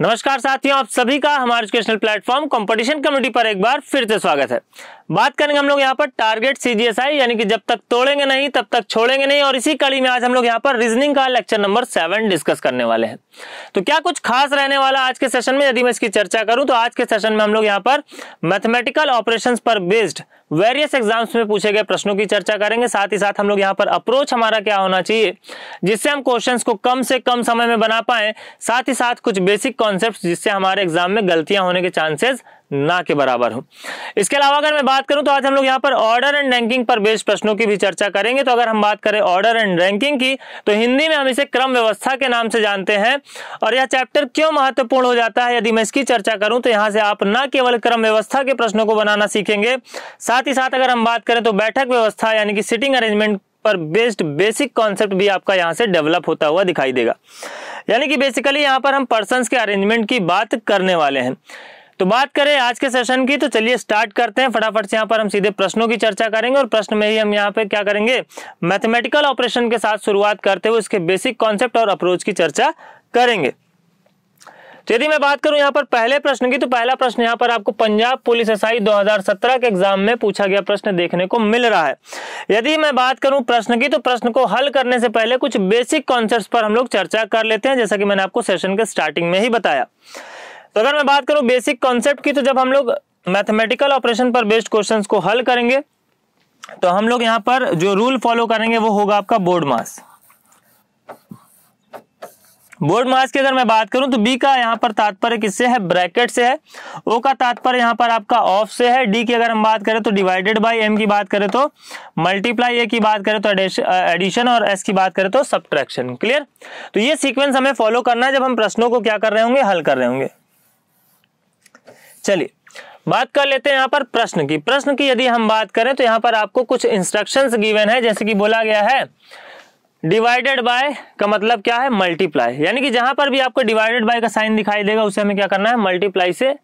नमस्कार साथियों आप सभी का हमारे एजुकेशनल प्लेटफॉर्म कंपटीशन कमेटी पर एक बार फिर से स्वागत है बात करेंगे हम लोग यहाँ पर टारगेट सीजीएसआई यानी कि जब तक तोड़ेंगे नहीं तब तक छोड़ेंगे नहीं और इसी कड़ी में आज हम लोग यहाँ पर रीजनिंग का लेक्चर नंबर सेवन डिस्कस करने वाले हैं तो क्या कुछ खास रहने वाला आज के सेशन में यदि मैं इसकी चर्चा करूं तो आज के सेशन में हम लोग यहाँ पर मैथमेटिकल ऑपरेशन पर बेस्ड वेरियस एग्जाम्स में पूछे गए प्रश्नों की चर्चा करेंगे साथ ही साथ हम लोग यहाँ पर अप्रोच हमारा क्या होना चाहिए जिससे हम क्वेश्चंस को कम से कम समय में बना पाए साथ ही साथ कुछ बेसिक कॉन्सेप्ट जिससे हमारे एग्जाम में गलतियां होने के चांसेस ना के बराबर हो इसके अलावा अगर मैं बात करूं तो आज हम लोग यहाँ पर ऑर्डर एंड रैंकिंग पर बेस्ड प्रश्नों की भी चर्चा करेंगे तो अगर हम बात करें ऑर्डर एंड रैंकिंग की तो हिंदी में हम इसे क्रम व्यवस्था के नाम से जानते हैं और यह चैप्टर क्यों महत्वपूर्ण हो जाता है यदि मैं इसकी चर्चा करूं तो यहां से आप न केवल क्रम व्यवस्था के प्रश्नों को बनाना सीखेंगे साथ ही साथ अगर हम बात करें तो बैठक व्यवस्था यानी कि सिटिंग अरेंजमेंट पर बेस्ड बेसिक कॉन्सेप्ट भी आपका यहाँ से डेवलप होता हुआ दिखाई देगा यानी कि बेसिकली यहाँ पर हम पर्सन के अरेंजमेंट की बात करने वाले हैं तो बात करें आज के सेशन की तो चलिए स्टार्ट करते हैं फटाफट से यहाँ पर हम सीधे प्रश्नों की चर्चा करेंगे और प्रश्न में ही हम यहाँ पे क्या करेंगे मैथमेटिकल ऑपरेशन के साथ शुरुआत करते हुए इसके बेसिक कॉन्सेप्ट और अप्रोच की चर्चा करेंगे तो यदि मैं बात करूं यहाँ पर पहले प्रश्न की तो पहला प्रश्न यहाँ पर आपको पंजाब पुलिस एस आई के एग्जाम में पूछा गया प्रश्न देखने को मिल रहा है यदि मैं बात करूं प्रश्न की तो प्रश्न को हल करने से पहले कुछ बेसिक कॉन्सेप्ट पर हम लोग चर्चा कर लेते हैं जैसा कि मैंने आपको सेशन के स्टार्टिंग में ही बताया तो अगर मैं बात करूं बेसिक कॉन्सेप्ट की तो जब हम लोग मैथमेटिकल ऑपरेशन पर बेस्ड क्वेश्चन को हल करेंगे तो हम लोग यहाँ पर जो रूल फॉलो करेंगे वो होगा आपका बोर्ड मास बोर्ड मास की अगर मैं बात करूं तो बी का यहाँ पर तात्पर्य किससे है ब्रैकेट से है ओ का तात्पर्य यहां पर आपका ऑफ से है डी की अगर हम बात करें तो डिवाइडेड बाय एम की बात करें तो मल्टीप्लाई ए की बात करें तो एडिशन और एस की बात करें तो सब्ट्रैक्शन क्लियर तो ये सीक्वेंस हमें फॉलो करना है जब हम प्रश्नों को क्या कर रहे होंगे हल कर रहे होंगे चलिए बात कर लेते हैं यहाँ पर प्रश्न की प्रश्न की यदि हम बात करें तो यहाँ पर आपको कुछ इंस्ट्रक्शंस गिवन है जैसे कि बोला गया है डिवाइडेड बाय का मतलब क्या है मल्टीप्लाई यानी कि जहां पर भी आपको डिवाइडेड बाय का साइन दिखाई देगा उसे हमें क्या करना है मल्टीप्लाई से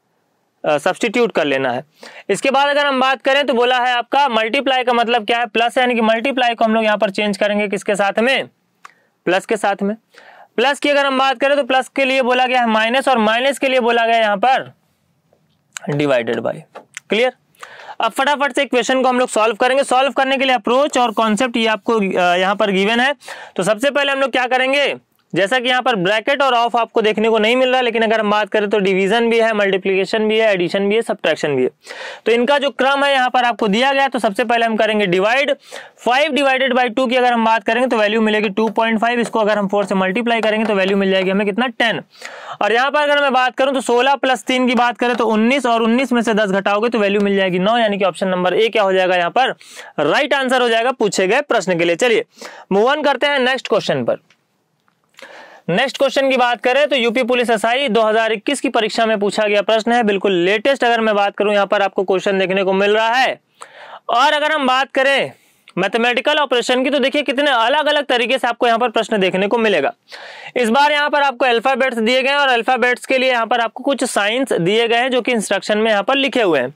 सब्सटीट्यूट uh, कर लेना है इसके बाद अगर हम बात करें तो बोला है आपका मल्टीप्लाई का मतलब क्या है प्लस यानी कि मल्टीप्लाई को हम लोग यहाँ पर चेंज करेंगे किसके साथ में प्लस के साथ में प्लस की अगर हम बात करें तो प्लस के लिए बोला गया है माइनस और माइनस के लिए बोला गया यहाँ पर डिवाइडेड बाय क्लियर अब फटाफट से क्वेश्चन को हम लोग सॉल्व करेंगे सॉल्व करने के लिए अप्रोच और कॉन्सेप्ट ये आपको यहाँ पर गिवन है तो सबसे पहले हम लोग क्या करेंगे जैसा कि यहाँ पर ब्रैकेट और ऑफ आपको देखने को नहीं मिल रहा लेकिन अगर हम बात करें तो डिवीजन भी है मल्टीप्लीकेशन भी है एडिशन भी है सब्ट्रैक्शन भी है तो इनका जो क्रम है यहाँ पर आपको दिया गया तो सबसे पहले हम करेंगे divide five divided by two की अगर हम बात करेंगे तो वैल्यू मिलेगी टू पॉइंट फाइव इसको अगर हम फोर से मल्टीप्लाई करेंगे तो वैल्यू मिल जाएगी हमें कितना टेन और यहाँ पर अगर मैं बात करूँ तो सोलह प्लस तीन की बात करें तो उन्नीस और उन्नीस में से दस घटाओगे तो वैल्यू मिल जाएगी नौ यानी कि ऑप्शन नंबर ए क्या हो जाएगा यहाँ पर राइट आंसर हो जाएगा पूछे गए प्रश्न के लिए चलिए मूव ऑन करते हैं नेक्स्ट क्वेश्चन पर नेक्स्ट क्वेश्चन की बात करें तो यूपी पुलिस एसआई 2021 की परीक्षा में पूछा गया प्रश्न है बिल्कुल लेटेस्ट अगर मैं बात करूं यहां पर आपको क्वेश्चन देखने को मिल रहा है और अगर हम बात करें मैथमेटिकल ऑपरेशन की तो देखिए कितने अलग अलग तरीके से आपको यहाँ पर प्रश्न देखने को मिलेगा इस बार यहाँ पर आपको अल्फाबेट्स दिए गए हैं और अल्फाबेट्स के लिए यहाँ पर आपको कुछ साइंस दिए गए हैं जो कि इंस्ट्रक्शन में यहाँ पर लिखे हुए हैं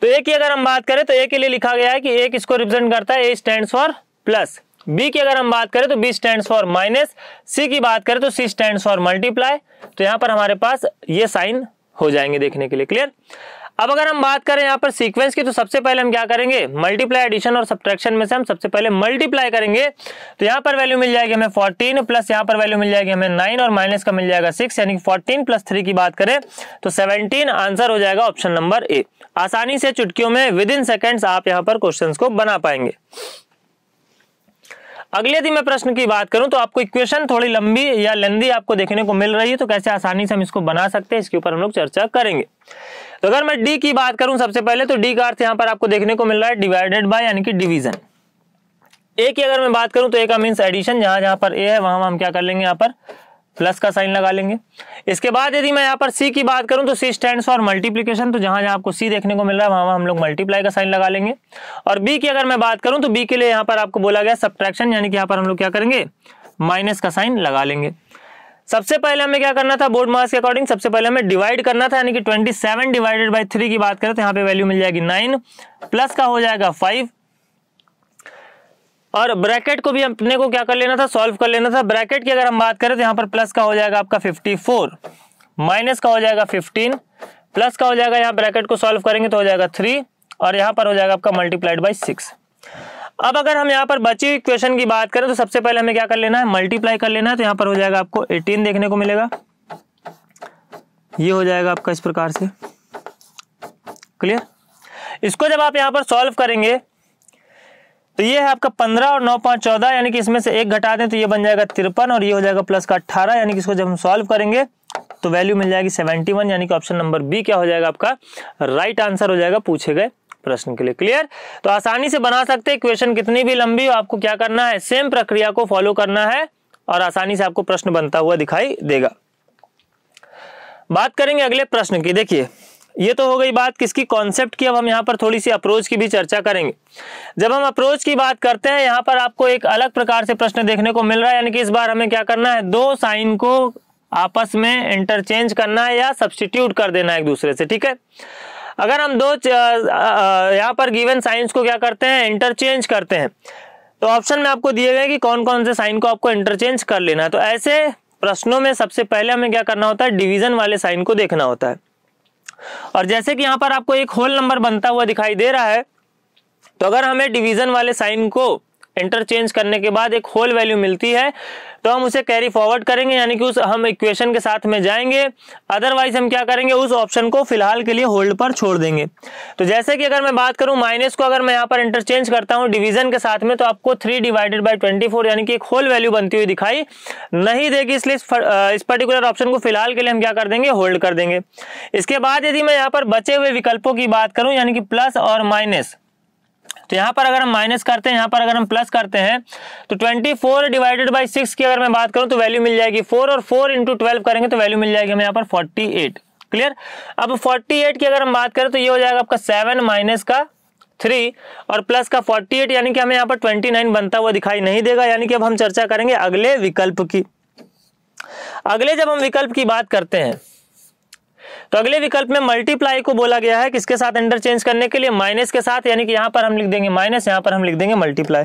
तो ए की अगर हम बात करें तो ए के लिए लिखा गया है कि ए किसको रिप्रेजेंट करता है A stand for plus B की अगर हम बात करें तो B stand for minus C की बात करें तो सी स्टैंड फॉर मल्टीप्लाई तो यहां पर हमारे पास ये साइन हो जाएंगे देखने के लिए क्लियर अब अगर हम बात करें यहाँ पर सीक्वेंस की तो सबसे पहले हम क्या करेंगे मल्टीप्लाई एडिशन और सब्ट्रैक्शन में से हम सबसे पहले मल्टीप्लाई करेंगे तो यहाँ पर वैल्यू मिल जाएगी हमें 14 प्लस यहाँ पर वैल्यू मिल जाएगी हमें 9 और माइनस का मिल जाएगा 6 यानी 14 प्लस 3 की बात करें तो 17 आंसर हो जाएगा ऑप्शन नंबर ए आसानी से चुटकियों में विद इन सेकेंड्स आप यहाँ पर क्वेश्चन को बना पाएंगे अगले यदि मैं प्रश्न की बात करूं तो आपको इक्वेशन थोड़ी लंबी या लेंदी आपको देखने को मिल रही है तो कैसे आसानी से हम इसको बना सकते हैं इसके ऊपर हम लोग चर्चा करेंगे तो अगर मैं डी की बात करूं सबसे पहले तो डी का अर्थ यहां पर आपको देखने को मिल रहा है डिवाइडेड बाय यानी कि डिवीजन ए की अगर मैं बात करूं तो ए का मीन्स एडिशन जहां जहां पर ए है वहां हम क्या कर लेंगे यहां पर प्लस का साइन लगा लेंगे इसके बाद यदि मैं यहाँ पर सी की बात करूँ तो सी स्टैंड फॉर मल्टीप्लीकेशन तो जहां जहां आपको सी देखने को मिल रहा है वहां हम लोग मल्टीप्लाई का साइन लगा लेंगे और बी की अगर मैं बात करूँ तो बी के लिए यहाँ पर आपको बोला गया सब्ट्रैक्शन यानी कि यहाँ पर हम लोग क्या करेंगे माइनस का साइन लगा लेंगे सबसे पहले हमें क्या करना था बोर्ड मार्स के अकॉर्डिंग सबसे पहले हमें डिवाइड करना था यानी कि 27 डिवाइडेड बाय 3 की बात करें तो यहाँ पे वैल्यू मिल जाएगी 9 प्लस का हो जाएगा और ब्रैकेट को भी अपने को क्या कर लेना था सॉल्व कर लेना था ब्रैकेट की अगर हम बात करें तो यहाँ पर प्लस का हो जाएगा आपका फिफ्टी फोर माइनस का हो जाएगा फिफ्टीन प्लस का हो जाएगा यहाँ ब्रैकेट को सॉल्व करेंगे तो हो जाएगा थ्री और यहाँ पर हो जाएगा आपका मल्टीप्लाइड बाई सिक्स अब अगर हम यहाँ पर बची हुई क्वेश्चन की बात करें तो सबसे पहले हमें क्या कर लेना है मल्टीप्लाई कर लेना है तो यहाँ पर हो जाएगा आपको एटीन देखने को मिलेगा ये हो जाएगा आपका इस प्रकार से क्लियर इसको जब आप यहाँ पर सॉल्व करेंगे तो ये है आपका पंद्रह और नौ पांच चौदह यानी कि इसमें से एक घटा दें तो ये बन जाएगा तिरपन और ये हो जाएगा प्लस का अट्ठारह यानी कि इसको जब हम सॉल्व करेंगे तो वैल्यू मिल जाएगी सेवेंटी वन यानी कि ऑप्शन नंबर बी क्या हो जाएगा आपका राइट आंसर हो जाएगा पूछे गए प्रश्न के लिए क्लियर तो आसानी से बना सकते हैं क्वेश्चन कितनी भी लंबी हो आपको क्या करना है सेम प्रक्रिया को फॉलो करना है और आसानी से आपको प्रश्न बनता हुआ दिखाई देगा बात करेंगे अगले प्रश्न की देखिए ये तो हो गई बात किसकी कॉन्सेप्ट की अब हम यहाँ पर थोड़ी सी अप्रोच की भी चर्चा करेंगे जब हम अप्रोच की बात करते हैं यहाँ पर आपको एक अलग प्रकार से प्रश्न देखने को मिल रहा है यानी कि इस बार हमें क्या करना है दो साइन को आपस में इंटरचेंज करना है या सब्सटीट्यूट कर देना है एक दूसरे से ठीक है अगर हम दो यहाँ पर गिवन साइंस को क्या करते हैं इंटरचेंज करते हैं तो ऑप्शन में आपको दिए गए कि कौन कौन से साइन को आपको इंटरचेंज कर लेना है तो ऐसे प्रश्नों में सबसे पहले हमें क्या करना होता है डिवीजन वाले साइन को देखना होता है और जैसे कि यहां पर आपको एक होल नंबर बनता हुआ दिखाई दे रहा है तो अगर हमें डिवीजन वाले साइन को इंटरचेंज करने के बाद एक होल वैल्यू मिलती है तो हम उसे कैरी फॉरवर्ड करेंगे यानी कि उस हम इक्वेशन के साथ में जाएंगे अदरवाइज हम क्या करेंगे उस ऑप्शन को फिलहाल के लिए होल्ड पर छोड़ देंगे तो जैसे कि अगर मैं बात करूं माइनस को अगर मैं यहां पर इंटरचेंज करता हूं डिवीजन के साथ में तो आपको three divided by twenty four यानी कि एक होल वैल्यू बनती हुई दिखाई नहीं देगी इसलिए इस पर्टिकुलर ऑप्शन को फिलहाल के लिए हम क्या कर देंगे होल्ड कर देंगे इसके बाद यदि मैं यहाँ पर बचे हुए विकल्पों की बात करूँ यानी कि प्लस और माइनस तो यहां पर अगर हम माइनस करते हैं यहां पर अगर हम प्लस करते हैं तो twenty four divided by six की अगर मैं बात करूं तो वैल्यू मिल जाएगी फोर और फोर इंटू ट्वेल्व करेंगे तो वैल्यू मिल जाएगी हमें यहाँ पर फोर्टी एट क्लियर अब फोर्टी एट की अगर हम बात करें तो ये हो जाएगा आपका सेवन माइनस का थ्री और प्लस का फोर्टी एट यानी कि हमें यहाँ पर ट्वेंटी नाइन बनता हुआ दिखाई नहीं देगा यानी कि अब हम चर्चा करेंगे अगले विकल्प की अगले जब हम विकल्प की बात करते हैं तो अगले विकल्प में मल्टीप्लाई को बोला गया है किसके साथ इंटरचेंज करने के लिए माइनस के साथ यानी कि यहां पर हम लिख देंगे माइनस यहां पर हम लिख देंगे मल्टीप्लाई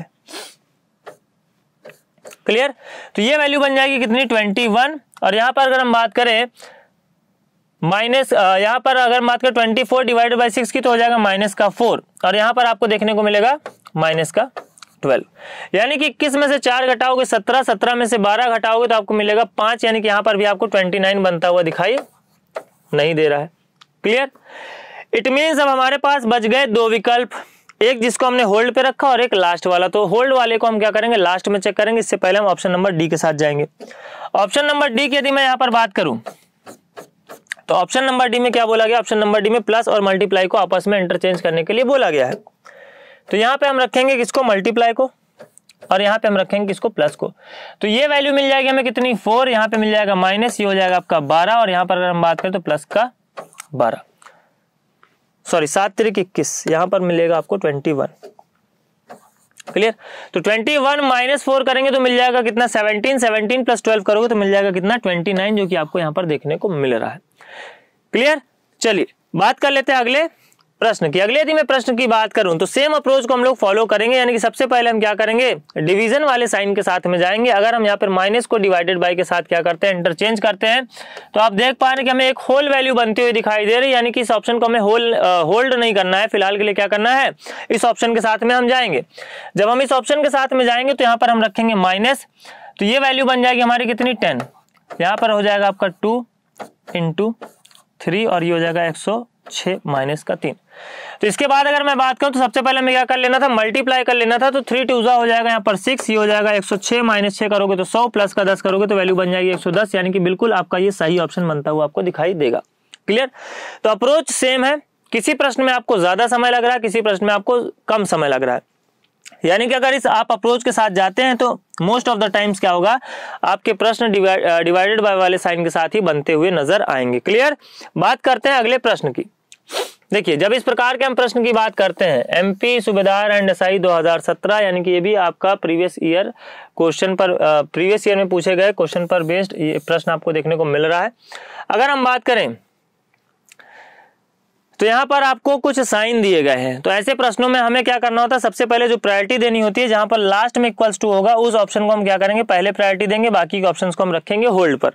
क्लियर तो ये वैल्यू बन जाएगी कितनी ट्वेंटी वन और यहां पर अगर हम बात करें माइनस यहां पर अगर बात करें twenty four divided by six की तो हो जाएगा माइनस का फोर और यहां पर आपको देखने को मिलेगा माइनस का ट्वेल्व यानी कि इक्कीस में से चार घटाओगे सत्रह सत्रह में से बारह घटाओगे तो आपको मिलेगा पांच यानी कि यहां पर भी आपको ट्वेंटी नाइन बनता हुआ दिखाई नहीं दे रहा है क्लियर इट मीन्स अब हमारे पास बच गए दो विकल्प एक जिसको हमने होल्ड पे रखा और एक लास्ट वाला तो होल्ड वाले को हम क्या करेंगे लास्ट में चेक करेंगे इससे पहले हम ऑप्शन नंबर डी के साथ जाएंगे ऑप्शन नंबर डी की यदि मैं यहां पर बात करूं तो ऑप्शन नंबर डी में क्या बोला गया ऑप्शन नंबर डी में प्लस और मल्टीप्लाई को आपस में इंटरचेंज करने के लिए बोला गया है तो यहां पर हम रखेंगे किसको मल्टीप्लाई को और यहाँ पे हम रखेंगे इसको प्लस को तो ये वैल्यू मिल जाएगी हमें कितनी फोर यहाँ पे मिल जाएगा माइनस ये हो जाएगा आपका बारह और यहाँ पर अगर हम बात करें तो प्लस का बारह सॉरी सात तरीक इक्कीस यहां पर मिलेगा आपको ट्वेंटी वन क्लियर तो ट्वेंटी वन माइनस फोर करेंगे तो मिल जाएगा कितना सेवनटीन सेवनटीन प्लस ट्वेल्व करोगे तो मिल जाएगा कितना ट्वेंटी नाइन जो कि आपको यहां पर देखने को मिल रहा है क्लियर चलिए बात कर लेते हैं अगले प्रश्न की अगले यदि मैं प्रश्न की बात करूं तो सेम अप्रोच को हम लोग फॉलो करेंगे यानी कि सबसे पहले हम क्या करेंगे डिवीजन वाले साइन के साथ में जाएंगे अगर हम यहाँ पर माइनस को डिवाइडेड बाई के साथ क्या करते हैं इंटरचेंज करते हैं तो आप देख पा रहे हैं कि हमें एक होल वैल्यू बनती हुई दिखाई दे रही है यानी कि इस ऑप्शन को हमें होल होल्ड नहीं करना है फिलहाल के लिए क्या करना है इस ऑप्शन के साथ में हम जाएंगे जब हम इस ऑप्शन के साथ में जाएंगे तो यहाँ पर हम रखेंगे माइनस तो ये वैल्यू बन जाएगी हमारी कितनी टेन यहाँ पर हो जाएगा आपका टू इंटू थ्री और ये हो जाएगा एक सौ छह माइनस का तीन तो इसके बाद अगर मैं बात करूं तो सबसे पहले हमें क्या कर लेना था मल्टीप्लाई कर लेना था तो थ्री टू हो जाएगा यहाँ पर सिक्स ये हो जाएगा एक सौ छह माइनस छह करोगे तो सौ प्लस का दस करोगे तो वैल्यू बन जाएगी एक सौ दस यानी कि बिल्कुल आपका ये सही ऑप्शन बनता हुआ आपको दिखाई देगा क्लियर तो अप्रोच सेम है किसी प्रश्न में आपको ज़्यादा समय लग रहा है किसी प्रश्न में आपको कम समय लग रहा है यानी कि अगर इस आप अप्रोच के साथ जाते हैं तो मोस्ट ऑफ द टाइम्स क्या होगा आपके प्रश्न डिवाइडेड बाय वाले साइन के साथ ही बनते हुए नजर आएंगे क्लियर बात करते हैं अगले प्रश्न की देखिए जब इस प्रकार के हम प्रश्न की बात करते हैं एमपी सुबेदार एंड एसआई 2017 यानी कि ये भी आपका प्रीवियस ईयर क्वेश्चन पर प्रीवियस ईयर में पूछे गए क्वेश्चन पर बेस्ड ये प्रश्न आपको देखने को मिल रहा है अगर हम बात करें तो यहाँ पर आपको कुछ साइन दिए गए हैं तो ऐसे प्रश्नों में हमें क्या करना होता है सबसे पहले जो प्रायोरिटी देनी होती है जहां पर लास्ट में इक्वल्स टू होगा उस ऑप्शन को हम क्या करेंगे पहले प्रायोरिटी देंगे बाकी के ऑप्शन को हम रखेंगे होल्ड पर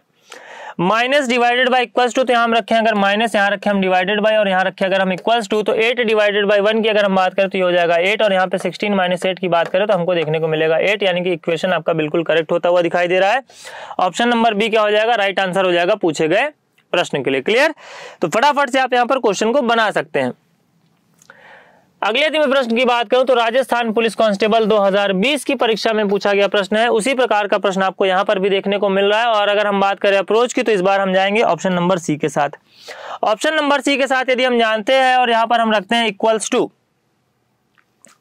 minus divided by equal to तो यहाँ हम रखें अगर माइनस यहाँ रखें हम डिवाइडेड बाई और यहाँ रखें अगर हम इक्वल टू तो एट डिवाइडेड बाई वन की अगर हम बात करें तो ये हो जाएगा एट और यहाँ पे सिक्सटीन माइनस एट की बात करें तो हमको देखने को मिलेगा एट यानी कि इक्वेशन आपका बिल्कुल करेक्ट होता हुआ दिखाई दे रहा है ऑप्शन नंबर बी क्या हो जाएगा राइट आंसर हो जाएगा पूछे गए प्रश्न के लिए क्लियर तो फटाफट से आप यहाँ पर क्वेश्चन को बना सकते हैं अगले यदि मैं प्रश्न की बात करूं तो राजस्थान पुलिस कांस्टेबल 2020 की परीक्षा में पूछा गया प्रश्न है उसी प्रकार का प्रश्न आपको यहां पर भी देखने को मिल रहा है और अगर हम बात करें अप्रोच की तो इस बार हम जाएंगे ऑप्शन नंबर सी के साथ ऑप्शन नंबर सी के साथ यदि हम जानते हैं और यहां पर हम रखते हैं इक्वल्स टू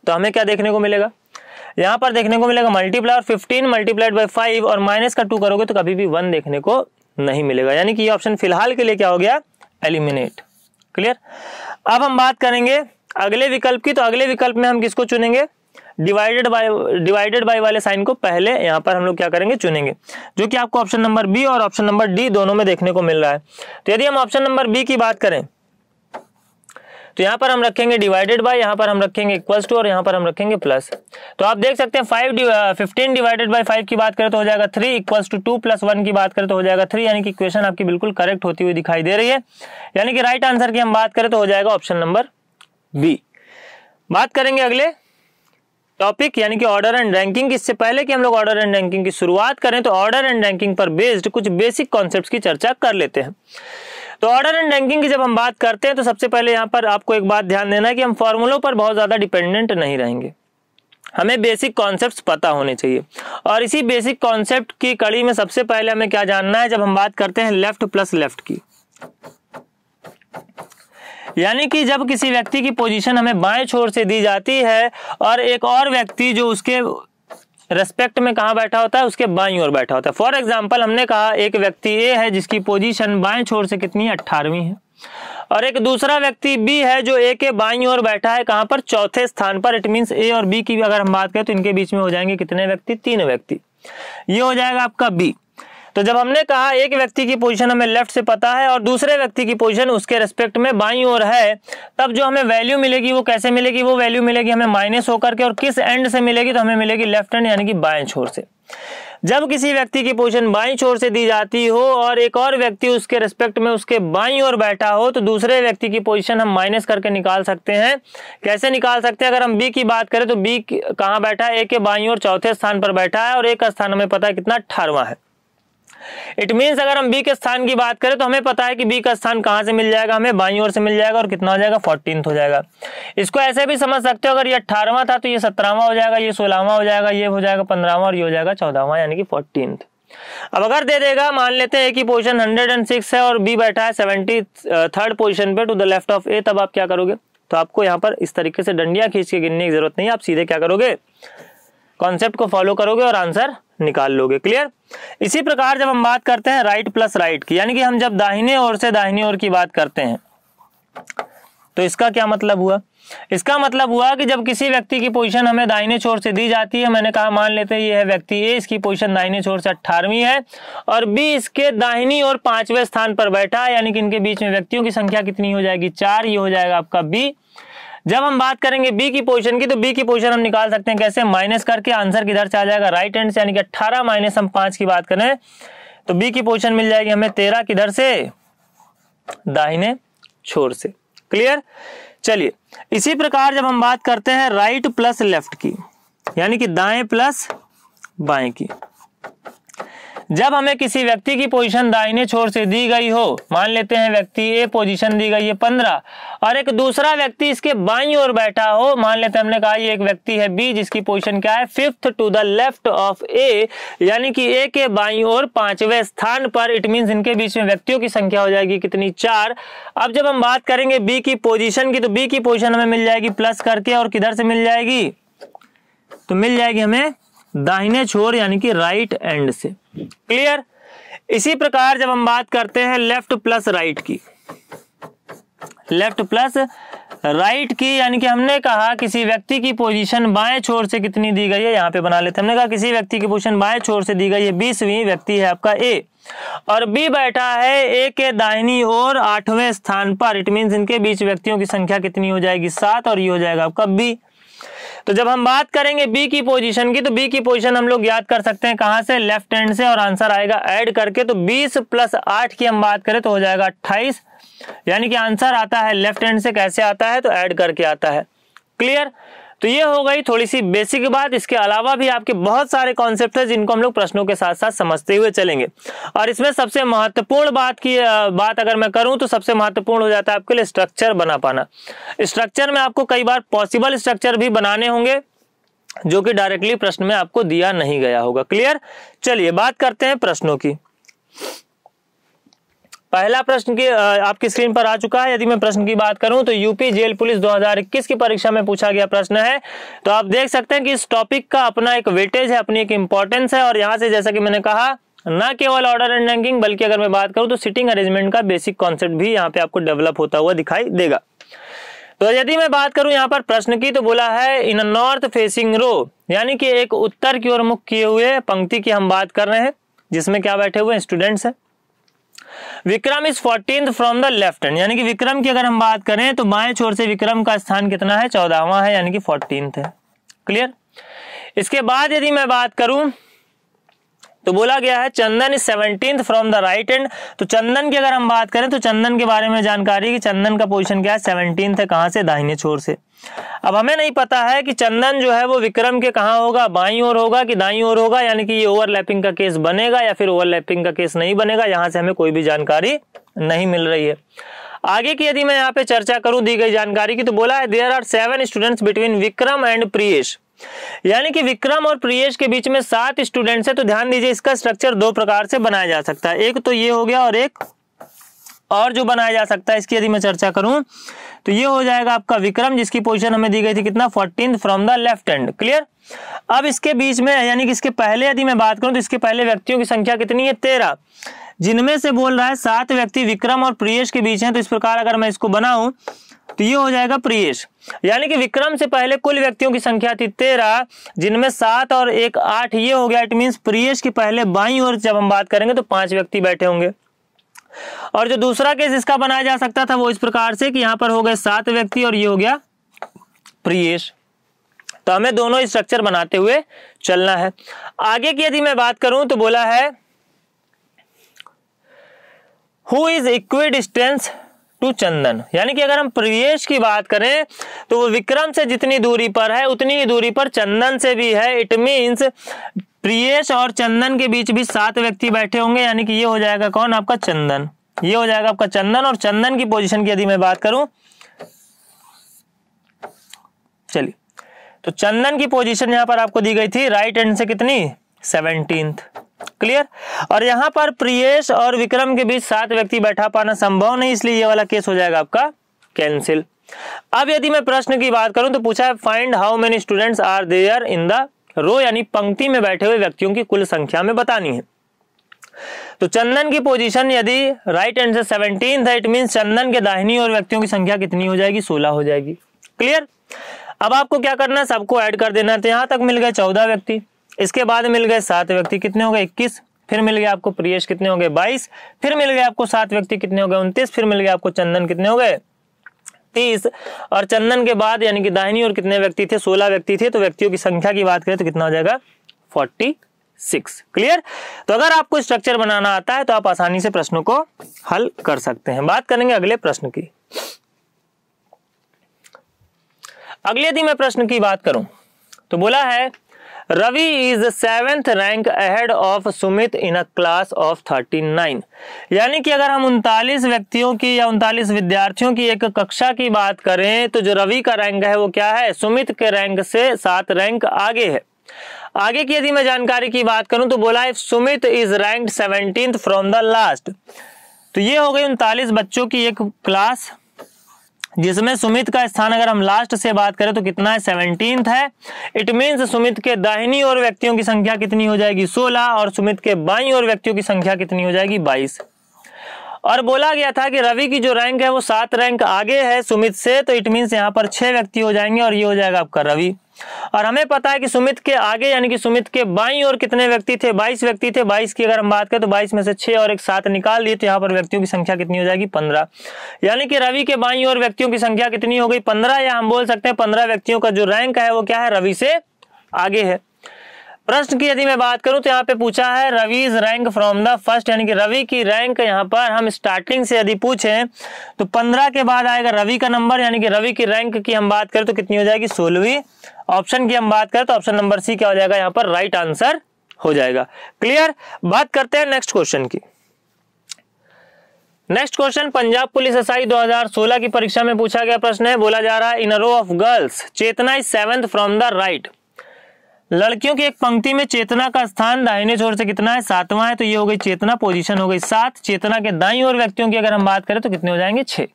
तो हमें क्या देखने को मिलेगा यहां पर देखने को मिलेगा मल्टीप्लाई और फिफ्टीन मल्टीप्लाइड बाई फाइव और माइनस का टू करोगे तो कभी भी वन देखने को नहीं मिलेगा यानी कि ये ऑप्शन फिलहाल के लिए क्या हो गया एलिमिनेट क्लियर अब हम बात करेंगे अगले विकल्प की तो अगले विकल्प में हम किसको चुनेंगे डिवाइडेड बाय डिवाइडेड बाय वाले साइन को पहले यहां पर हम लोग क्या करेंगे चुनेंगे जो कि आपको ऑप्शन नंबर बी और ऑप्शन नंबर डी दोनों में देखने को मिल रहा है तो यदि हम ऑप्शन नंबर बी की बात करें तो यहां पर हम रखेंगे डिवाइडेड बाय यहां पर हम रखेंगे इक्वल्स टू और यहां पर हम रखेंगे प्लस तो आप देख सकते हैं five fifteen divided by five की बात करें तो हो जाएगा three equals to two plus one की बात करें तो हो जाएगा थ्री यानी कि क्वेश्चन आपकी बिल्कुल करेक्ट होती हुई दिखाई दे रही है यानी कि राइट आंसर की हम बात करें तो हो जाएगा ऑप्शन नंबर बी बात करेंगे अगले टॉपिक यानी कि ऑर्डर एंड रैंकिंग इससे पहले कि हम लोग ऑर्डर एंड रैंकिंग की शुरुआत करें तो ऑर्डर एंड रैंकिंग पर बेस्ड कुछ बेसिक कॉन्सेप्ट्स की चर्चा कर लेते हैं तो ऑर्डर एंड रैंकिंग की जब हम बात करते हैं तो सबसे पहले यहाँ पर आपको एक बात ध्यान देना है कि हम फॉर्मूलों पर बहुत ज़्यादा डिपेंडेंट नहीं रहेंगे हमें बेसिक कॉन्सेप्ट्स पता होने चाहिए और इसी बेसिक कॉन्सेप्ट की कड़ी में सबसे पहले हमें क्या जानना है जब हम बात करते हैं लेफ्ट प्लस लेफ्ट की यानी कि जब किसी व्यक्ति की पोजीशन हमें बाएं छोर से दी जाती है और एक और व्यक्ति जो उसके रेस्पेक्ट में कहा बैठा होता है उसके बाई ओर बैठा होता है फॉर एग्जाम्पल हमने कहा एक व्यक्ति ए है जिसकी पोजीशन बाएं छोर से कितनी अट्ठारहवीं है और एक दूसरा व्यक्ति बी है जो ए के बाई ओर बैठा है कहाँ पर चौथे स्थान पर इट मीन्स ए और बी की भी अगर हम बात करें तो इनके बीच में हो जाएंगे कितने व्यक्ति तीन व्यक्ति ये हो जाएगा आपका बी तो जब हमने कहा एक व्यक्ति की पोजीशन हमें लेफ्ट से पता है और दूसरे व्यक्ति की पोजीशन उसके रेस्पेक्ट में बाई और है तब जो हमें वैल्यू मिलेगी वो कैसे मिलेगी वो वैल्यू मिलेगी हमें माइनस होकर के और किस एंड से मिलेगी तो हमें मिलेगी लेफ्ट एंड यानी कि बाएं छोर से जब किसी व्यक्ति की पोजीशन बाई छोर से दी जाती हो और एक और व्यक्ति उसके रिस्पेक्ट में उसके बाई और बैठा हो तो दूसरे व्यक्ति की पोजीशन हम माइनस करके निकाल सकते हैं कैसे निकाल सकते हैं अगर हम बी की बात करें तो बी कहाँ बैठा है ए के बाई और चौथे स्थान पर बैठा है और एक स्थान हमें पता है कितना अठारवा है इट मीन्स अगर हम बी के स्थान की बात करें तो हमें पता है कि बी का स्थान कहाँ से मिल जाएगा हमें बाई ओर से मिल जाएगा और कितना हो जाएगा फोर्टीन हो जाएगा इसको ऐसे भी समझ सकते हो अगर ये अट्ठारहवा था तो ये सत्रहवा हो जाएगा ये सोलहवा हो जाएगा ये हो जाएगा पंद्रहवा और ये हो जाएगा चौदहवा यानी कि फोर्टीन अब अगर दे देगा मान लेते हैं कि पोजीशन 106 है और बी बैठा है सेवेंटी थर्ड पोजिशन पे to the left of A तब आप क्या करोगे तो आपको यहाँ पर इस तरीके से डंडिया खींच के गिनने की जरूरत नहीं आप सीधे क्या करोगे कॉन्सेप्ट को फॉलो करोगे और आंसर निकाल लोगे क्लियर इसी प्रकार जब हम बात करते हैं राइट प्लस राइट की यानी कि हम जब दाहिने ओर से दाहिने ओर की बात करते हैं तो इसका क्या मतलब हुआ इसका मतलब हुआ कि जब किसी व्यक्ति की पोजीशन हमें दाहिने छोर से दी जाती है मैंने कहा मान लेते हैं ये है व्यक्ति ए इसकी पोजीशन दाहिने छोर से अट्ठारहवीं है और बी इसके दाहिनी और पांचवें स्थान पर बैठा है यानी कि इनके बीच में व्यक्तियों की संख्या कितनी हो जाएगी चार ये हो जाएगा आपका बी जब हम बात करेंगे बी की पोजीशन की तो बी की पोजीशन हम निकाल सकते हैं कैसे माइनस करके आंसर किधर से आ जाएगा राइट हैंड से यानी कि अट्ठारह माइनस हम पांच की बात करें तो बी की पोजीशन मिल जाएगी हमें तेरह किधर से दाहिने छोर से क्लियर चलिए इसी प्रकार जब हम बात करते हैं राइट प्लस लेफ्ट की यानी कि दाएं प्लस बाएं की जब हमें किसी व्यक्ति की पोजीशन दाहिने छोर से दी गई हो मान लेते हैं व्यक्ति ए पोजीशन दी गई है पंद्रह और एक दूसरा व्यक्ति इसके बाई ओर बैठा हो मान लेते हैं हमने कहा ये एक व्यक्ति है बी जिसकी पोजिशन क्या है fifth to the left of A यानी कि ए के बाई और पांचवे स्थान पर इट मीन इनके बीच में व्यक्तियों की संख्या हो जाएगी कितनी चार अब जब हम बात करेंगे बी की पोजिशन की तो बी की पोजिशन हमें मिल जाएगी प्लस करके और किधर से मिल जाएगी तो मिल जाएगी हमें दाहिने छोर यानी कि राइट एंड से क्लियर इसी प्रकार जब हम बात करते हैं लेफ्ट प्लस राइट की लेफ्ट प्लस राइट की यानी कि हमने कहा किसी व्यक्ति की पोजीशन बाएं छोर से कितनी दी गई है यहां पे बना लेते हमने कहा किसी व्यक्ति की पोजीशन बाएं छोर से दी गई है बीसवीं व्यक्ति है आपका ए और बी बैठा है ए के दाहिनी ओर आठवें स्थान पर इट मीन इनके बीच व्यक्तियों की संख्या कितनी हो जाएगी सात और ये हो जाएगा आपका बी तो जब हम बात करेंगे बी की पोजीशन की तो बी की पोजीशन हम लोग याद कर सकते हैं कहां से लेफ्ट हैंड से और आंसर आएगा ऐड करके तो 20 प्लस 8 की हम बात करें तो हो जाएगा 28 यानी कि आंसर आता है लेफ्ट हैंड से कैसे आता है तो ऐड करके आता है क्लियर तो ये हो गई थोड़ी सी बेसिक बात इसके अलावा भी आपके बहुत सारे कॉन्सेप्ट है जिनको हम लोग प्रश्नों के साथ साथ समझते हुए चलेंगे और इसमें सबसे महत्वपूर्ण बात की बात अगर मैं करूं तो सबसे महत्वपूर्ण हो जाता है आपके लिए स्ट्रक्चर बना पाना स्ट्रक्चर में आपको कई बार पॉसिबल स्ट्रक्चर भी बनाने होंगे जो कि डायरेक्टली प्रश्न में आपको दिया नहीं गया होगा क्लियर चलिए बात करते हैं प्रश्नों की पहला प्रश्न की आपकी स्क्रीन पर आ चुका है यदि मैं प्रश्न की बात करूं तो यूपी जेल पुलिस 2021 की परीक्षा में पूछा गया प्रश्न है तो आप देख सकते हैं कि इस टॉपिक का अपना एक वेटेज है अपनी एक इंपॉर्टेंस है और यहां से जैसा कि मैंने कहा न केवल ऑर्डर एंड रैंकिंग बल्कि अगर मैं बात करूं तो सिटिंग अरेंजमेंट का बेसिक कॉन्सेप्ट भी यहाँ पे आपको डेवलप होता हुआ दिखाई देगा तो यदि मैं बात करूं यहाँ पर प्रश्न की तो बोला है इन नॉर्थ फेसिंग रो यानी कि एक उत्तर की ओर मुख किए हुए पंक्ति की हम बात कर रहे हैं जिसमें क्या बैठे हुए स्टूडेंट्स हैं Vikram is fourteen from the left hand यानी कि विक्रम की अगर हम बात करें तो बाएं छोर से विक्रम का स्थान कितना है चौदहवा है यानी कि फोर्टीन है क्लियर इसके बाद यदि मैं बात करूं तो बोला गया है Chandan is seventeen from the right end तो चंदन की अगर हम बात करें तो चंदन के बारे में जानकारी कि चंदन का पोजीशन क्या है सेवनटीन है कहां से दाहिने छोर से अब हमें नहीं पता है कि चंदन जो है वो विक्रम के कहाँ होगा बाई ओर होगा कि दाई ओर होगा यानी कि ये ओवरलैपिंग का केस बनेगा या फिर ओवरलैपिंग का केस नहीं बनेगा यहां से हमें कोई भी जानकारी नहीं मिल रही है आगे की यदि मैं यहाँ पे चर्चा करूं दी गई जानकारी की तो बोला है there are seven students between Vikram and Priyesh यानी कि विक्रम और प्रियेश के बीच में सात स्टूडेंट्स है तो ध्यान दीजिए इसका स्ट्रक्चर दो प्रकार से बनाया जा सकता है एक तो ये हो गया और एक और जो बनाया जा सकता है इसकी यदि मैं चर्चा करूं तो ये हो जाएगा आपका विक्रम जिसकी पोजीशन हमें दी गई थी कितना fourteen from the left end clear अब इसके बीच में यानी कि इसके पहले यदि मैं बात करूं तो इसके पहले व्यक्तियों की संख्या कितनी है तेरह जिनमें से बोल रहा है सात व्यक्ति विक्रम और प्रियेश के बीच हैं तो इस प्रकार अगर मैं इसको बनाऊं तो ये हो जाएगा प्रियेश यानी कि विक्रम से पहले कुल व्यक्तियों की संख्या थी तेरह जिनमें सात और एक आठ ये हो गया इट मीन्स प्रियेश के पहले बाई और जब हम बात करेंगे तो पांच व्यक्ति बैठे होंगे और जो दूसरा केस इसका बनाया जा सकता था वो इस प्रकार से कि यहां पर हो गए सात व्यक्ति और ये हो गया प्रियेश तो हमें दोनों स्ट्रक्चर बनाते हुए चलना है आगे की यदि मैं बात करूं तो बोला है who is equidistant to Chandan यानी कि अगर हम प्रवेश की बात करें तो वो विक्रम से जितनी दूरी पर है उतनी ही दूरी पर चंदन से भी है इट मीन्स प्रियेश और चंदन के बीच भी सात व्यक्ति बैठे होंगे यानी कि ये हो जाएगा कौन आपका चंदन ये हो जाएगा आपका चंदन और चंदन की पोजीशन की यदि मैं बात करूं चलिए तो चंदन की पोजीशन यहां पर आपको दी गई थी राइट एंड से कितनी सेवनटींथ क्लियर और यहां पर प्रियेश और विक्रम के बीच सात व्यक्ति बैठा पाना संभव नहीं इसलिए ये वाला केस हो जाएगा आपका कैंसिल अब यदि मैं प्रश्न की बात करूं तो पूछा है find how many students are there in the row यानी पंक्ति में बैठे हुए व्यक्तियों की कुल संख्या में बतानी है तो चंदन की पोजीशन यदि राइट एंड से सेवनटीन है इट मीन चंदन के दाहिनी और व्यक्तियों की संख्या कितनी हो जाएगी सोलह हो जाएगी क्लियर अब आपको क्या करना है सबको ऐड कर देना है तो तक मिल गए चौदह व्यक्ति इसके बाद मिल गए सात व्यक्ति कितने हो गए इक्कीस फिर मिल गया आपको प्रियेश कितने हो गए बाईस फिर मिल गए आपको सात व्यक्ति कितने हो गए उन्तीस फिर मिल गया आपको चंदन कितने हो गए छत्तीस और चंदन के बाद यानी कि दाहिनी और कितने व्यक्ति थे सोलह व्यक्ति थे तो व्यक्तियों की संख्या की बात करें तो कितना हो जाएगा फोर्टी सिक्स क्लियर तो अगर आपको स्ट्रक्चर बनाना आता है तो आप आसानी से प्रश्नों को हल कर सकते हैं बात करेंगे अगले प्रश्न की अगले यदि मैं प्रश्न की बात करूं तो बोला है Ravi is seventh rank ahead of Sumit in a class of thirty nine यानी कि अगर हम उनतालीस व्यक्तियों की या उनतालीस विद्यार्थियों की एक कक्षा की बात करें तो जो रवि का रैंक है वो क्या है सुमित के रैंक से सात रैंक आगे है आगे की यदि मैं जानकारी की बात करूं तो बोला है Sumit is rank seventeen from the last तो ये हो गई उनतालीस बच्चों की एक क्लास जिसमें सुमित का स्थान अगर हम लास्ट से बात करें तो कितना है सेवनटीन है इट मीन्स सुमित के दाहिनी और व्यक्तियों की संख्या कितनी हो जाएगी सोलह और सुमित के बाई और व्यक्तियों की संख्या कितनी हो जाएगी बाईस और बोला गया था कि रवि की जो रैंक है वो सात रैंक आगे है सुमित से तो इट मीन्स यहाँ पर छह व्यक्ति हो जाएंगे और ये हो जाएगा आपका रवि और हमें पता है कि सुमित के आगे यानी कि सुमित के बाई और कितने व्यक्ति थे 22 व्यक्ति थे 22 की अगर हम बात करें तो 22 में से छह और एक साथ निकाल दिए तो यहाँ पर व्यक्तियों की संख्या कितनी हो जाएगी 15 यानी कि रवि के बाई और व्यक्तियों की संख्या कितनी हो गई 15 या हम बोल सकते हैं 15 व्यक्तियों का जो रैंक है वो क्या है रवि से आगे है प्रश्न की यदि मैं बात करूं तो यहाँ पे पूछा है is rank from the first यानी कि रवि की रैंक यहाँ पर हम स्टार्टिंग से यदि पूछें तो पंद्रह के बाद आएगा रवि का नंबर यानी कि रवि की रैंक की हम बात करें तो कितनी हो जाएगी सोलहवीं ऑप्शन की हम बात करें तो ऑप्शन नंबर सी क्या हो जाएगा यहाँ पर राइट आंसर हो जाएगा क्लियर बात करते हैं नेक्स्ट क्वेश्चन की next question Punjab police SI 2016 की परीक्षा में पूछा गया प्रश्न है बोला जा रहा है in row of girls Chetna is seventh from the right लड़कियों की एक पंक्ति में चेतना का स्थान दाहिने छोर से कितना है सातवां है तो ये हो गई चेतना पोजीशन हो गई सात चेतना के दाई और व्यक्तियों की अगर हम बात करें तो कितने हो जाएंगे छे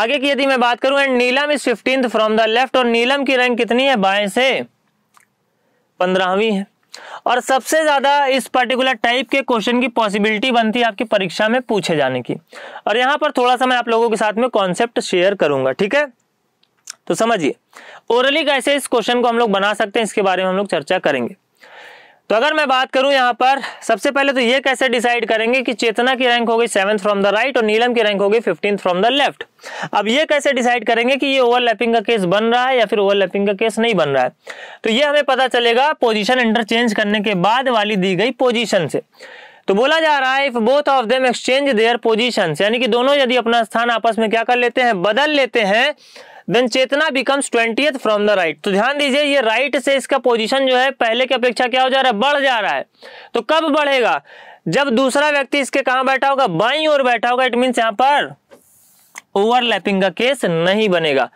आगे की यदि मैं बात करूं and Neelam is fifteen from the left और नीलम की रैंक कितनी है बाएं से पंद्रहवीं है और सबसे ज्यादा इस पर्टिकुलर टाइप के क्वेश्चन की पॉसिबिलिटी बनती है आपकी परीक्षा में पूछे जाने की और यहाँ पर थोड़ा सा मैं आप लोगों के साथ में कॉन्सेप्ट शेयर करूंगा ठीक है तो समझिए ओरली कैसे इस क्वेश्चन को हम लोग बना सकते हैं इसके बारे में हम लोग चर्चा करेंगे तो अगर मैं बात करूं यहां पर सबसे पहले तो ये कैसे डिसाइड करेंगे कि चेतना की रैंक होगी सेवन फ्रॉम द राइट और नीलम की रैंक होगी फिफ्टीन फ्रॉम द लेफ्ट अब ये कैसे डिसाइड करेंगे कि ये ओवरलैपिंग का केस बन रहा है या फिर ओवरलैपिंग का केस नहीं बन रहा है तो ये हमें पता चलेगा पोजिशन इंटरचेंज करने के बाद वाली दी गई पोजिशन से तो बोला जा रहा है if both of them exchange their position यानी कि दोनों यदि अपना स्थान आपस में क्या कर लेते हैं बदल लेते हैं then Chetna becomes twenty from the right तो ध्यान दीजिए ये राइट से इसका पोजिशन जो है पहले की अपेक्षा क्या हो जा रहा है बढ़ जा रहा है तो कब बढ़ेगा जब दूसरा व्यक्ति इसके कहा बैठा होगा बाई और बैठा होगा इट मीन यहाँ पर ओवरलैपिंग का केस नहीं बनेगा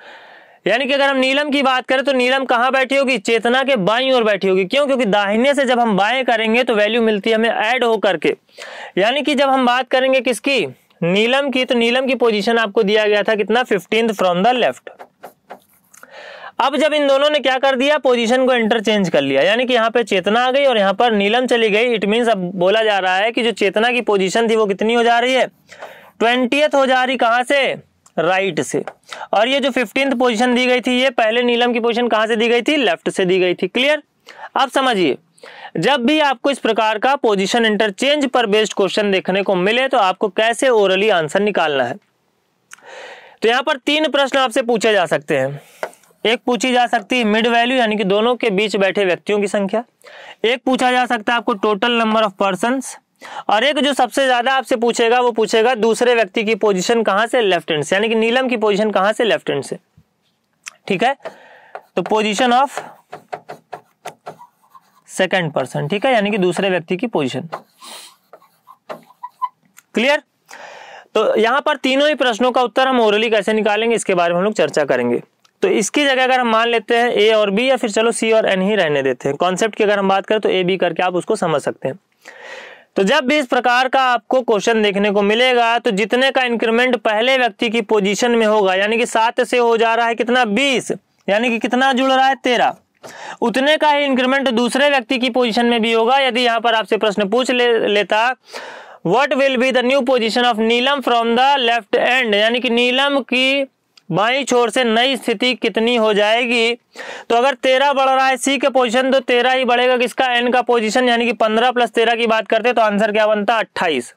यानी कि अगर हम नीलम की बात करें तो नीलम कहां बैठी होगी चेतना के बाई और बैठी होगी क्यों क्योंकि दाहिने से जब हम बाएं करेंगे तो वैल्यू मिलती है हमें ऐड हो करके यानी कि जब हम बात करेंगे किसकी नीलम की तो नीलम की पोजीशन आपको दिया गया था कितना फिफ्टींथ फ्रॉम द लेफ्ट अब जब इन दोनों ने क्या कर दिया पोजीशन को इंटरचेंज कर लिया यानी कि यहाँ पे चेतना आ गई और यहाँ पर नीलम चली गई इट मीन्स अब बोला जा रहा है कि जो चेतना की पोजीशन थी वो कितनी हो जा रही है ट्वेंटियथ हो जा रही कहाँ से राइट right से और ये जो फिफ्टींथ पोजिशन दी गई थी ये पहले नीलम की पोजिशन कहाँ से दी गई थी लेफ्ट से दी गई थी क्लियर अब समझिए जब भी आपको इस प्रकार का पोजीशन इंटरचेंज पर बेस्ड क्वेश्चन देखने को मिले तो आपको कैसे ओरली आंसर निकालना है तो यहां पर तीन प्रश्न आपसे पूछे जा सकते हैं एक पूछी जा सकती है मिड वैल्यू यानी कि दोनों के बीच बैठे व्यक्तियों की संख्या एक पूछा जा सकता है आपको टोटल नंबर ऑफ पर्सन और एक जो सबसे ज्यादा आपसे पूछेगा वो पूछेगा दूसरे व्यक्ति की पोजिशन कहां से लेफ्ट एंड से यानी कि नीलम की पोजिशन कहां से लेफ्ट एंड से ठीक है तो पोजिशन ऑफ सेकेंड पर्सन ठीक है यानी कि दूसरे व्यक्ति की पोजिशन क्लियर तो यहाँ पर तीनों ही प्रश्नों का उत्तर हम ओरली कैसे निकालेंगे इसके बारे में हम लोग चर्चा करेंगे तो इसकी जगह अगर हम मान लेते हैं ए और बी या फिर चलो सी और एन ही रहने देते हैं कॉन्सेप्ट की अगर हम बात करें तो ए बी करके आप उसको समझ सकते हैं तो जब भी इस प्रकार का आपको क्वेश्चन देखने को मिलेगा तो जितने का इंक्रीमेंट पहले व्यक्ति की पोजीशन में होगा यानी कि सात से हो जा रहा है कितना बीस यानी कि कितना जुड़ रहा है तेरह उतने का ही इंक्रीमेंट दूसरे व्यक्ति की पोजीशन में भी होगा यदि यहां पर आपसे प्रश्न पूछ ले, लेता what will be the new position of Neelam from the left end यानी कि नीलम की बाई छोर से नई स्थिति कितनी हो जाएगी तो अगर तेरह बढ़ रहा है सी के पोजीशन तो तेरह ही बढ़ेगा किसका एन का पोजीशन यानी कि पंद्रह प्लस तेरह की बात करते तो आंसर क्या बनता अट्ठाईस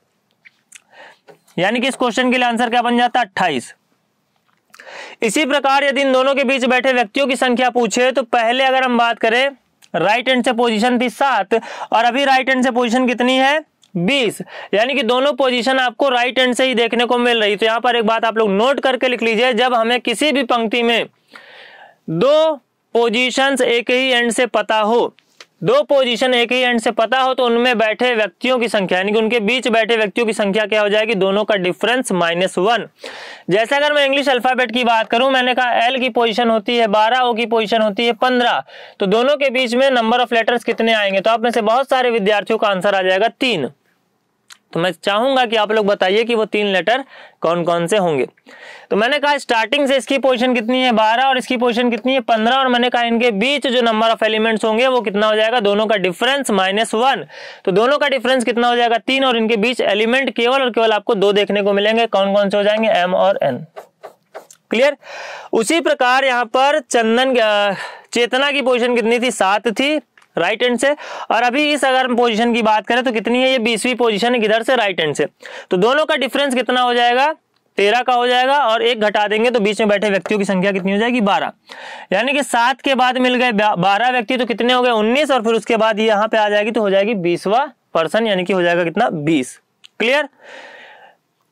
यानी कि इस क्वेश्चन के लिए आंसर क्या बन जाता अट्ठाईस इसी प्रकार यदि इन दोनों के बीच बैठे व्यक्तियों की संख्या पूछे तो पहले अगर हम बात करें राइट हैंड से पोजीशन थी सात और अभी राइट हैंड से पोजीशन कितनी है बीस यानी कि दोनों पोजीशन आपको राइट हैंड से ही देखने को मिल रही तो यहां पर एक बात आप लोग नोट करके लिख लीजिए जब हमें किसी भी पंक्ति में दो पोजीशंस एक ही एंड से पता हो दो पोजीशन एक ही एंड से पता हो तो उनमें बैठे व्यक्तियों की संख्या यानी कि उनके बीच बैठे व्यक्तियों की संख्या क्या हो जाएगी दोनों का डिफरेंस माइनस वन जैसे अगर मैं इंग्लिश अल्फाबेट की बात करूं मैंने कहा एल की पोजीशन होती है बारह ओ की पोजीशन होती है पंद्रह तो दोनों के बीच में नंबर ऑफ लेटर्स कितने आएंगे तो आप में से बहुत सारे विद्यार्थियों का आंसर आ जाएगा तीन तो मैं चाहूंगा कि आप लोग बताइए कि वो तीन लेटर कौन कौन से होंगे तो मैंने कहा स्टार्टिंग से इसकी पोजीशन कितनी है बारह और इसकी पोजीशन कितनी है पंद्रह और मैंने कहा इनके बीच जो नंबर ऑफ एलिमेंट्स होंगे वो कितना हो जाएगा दोनों का डिफरेंस माइनस वन तो दोनों का डिफरेंस कितना हो जाएगा तीन और इनके बीच एलिमेंट केवल और केवल आपको दो देखने को मिलेंगे कौन कौन से हो जाएंगे एम और एन क्लियर उसी प्रकार यहाँ पर चंदन चेतना की पोजीशन कितनी थी सात थी राइट हैंड से और अभी इस अगर हम पोजिशन की बात करें तो कितनी है ये बीसवीं पोजिशन है किधर से राइट हैंड से तो दोनों का डिफरेंस कितना हो जाएगा तेरह का हो जाएगा और एक घटा देंगे तो बीच में बैठे व्यक्तियों की संख्या कितनी हो जाएगी बारह यानी कि सात के बाद मिल गए बारह व्यक्ति तो कितने हो गए उन्नीस और फिर उसके बाद ये यहाँ पे आ जाएगी तो हो जाएगी बीसवा पर्सन यानी कि हो जाएगा कितना बीस क्लियर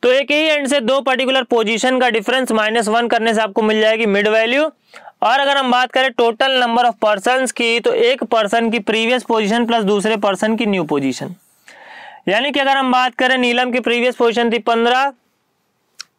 तो एक ही एंड से दो पर्टिकुलर पोजीशन का डिफरेंस माइनस वन करने से आपको मिल जाएगी मिड वैल्यू और अगर हम बात करें टोटल नंबर ऑफ पर्सन की तो एक पर्सन की प्रीवियस पोजिशन प्लस दूसरे पर्सन की न्यू पोजिशन यानी कि अगर हम बात करें नीलम की प्रीवियस पोजिशन थी पंद्रह